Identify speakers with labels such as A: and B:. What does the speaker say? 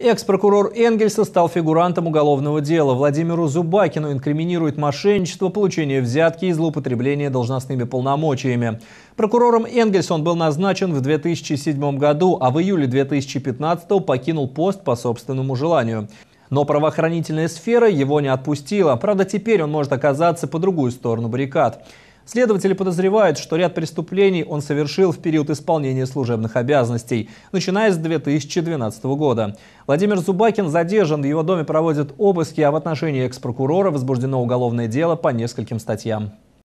A: Экс-прокурор Энгельса стал фигурантом уголовного дела. Владимиру Зубакину инкриминирует мошенничество, получение взятки и злоупотребление должностными полномочиями. Прокурором Энгельс он был назначен в 2007 году, а в июле 2015 покинул пост по собственному желанию. Но правоохранительная сфера его не отпустила. Правда, теперь он может оказаться по другую сторону баррикад. Следователи подозревают, что ряд преступлений он совершил в период исполнения служебных обязанностей, начиная с 2012 года. Владимир Зубакин задержан, в его доме проводят обыски, а в отношении экс-прокурора возбуждено уголовное дело по нескольким статьям.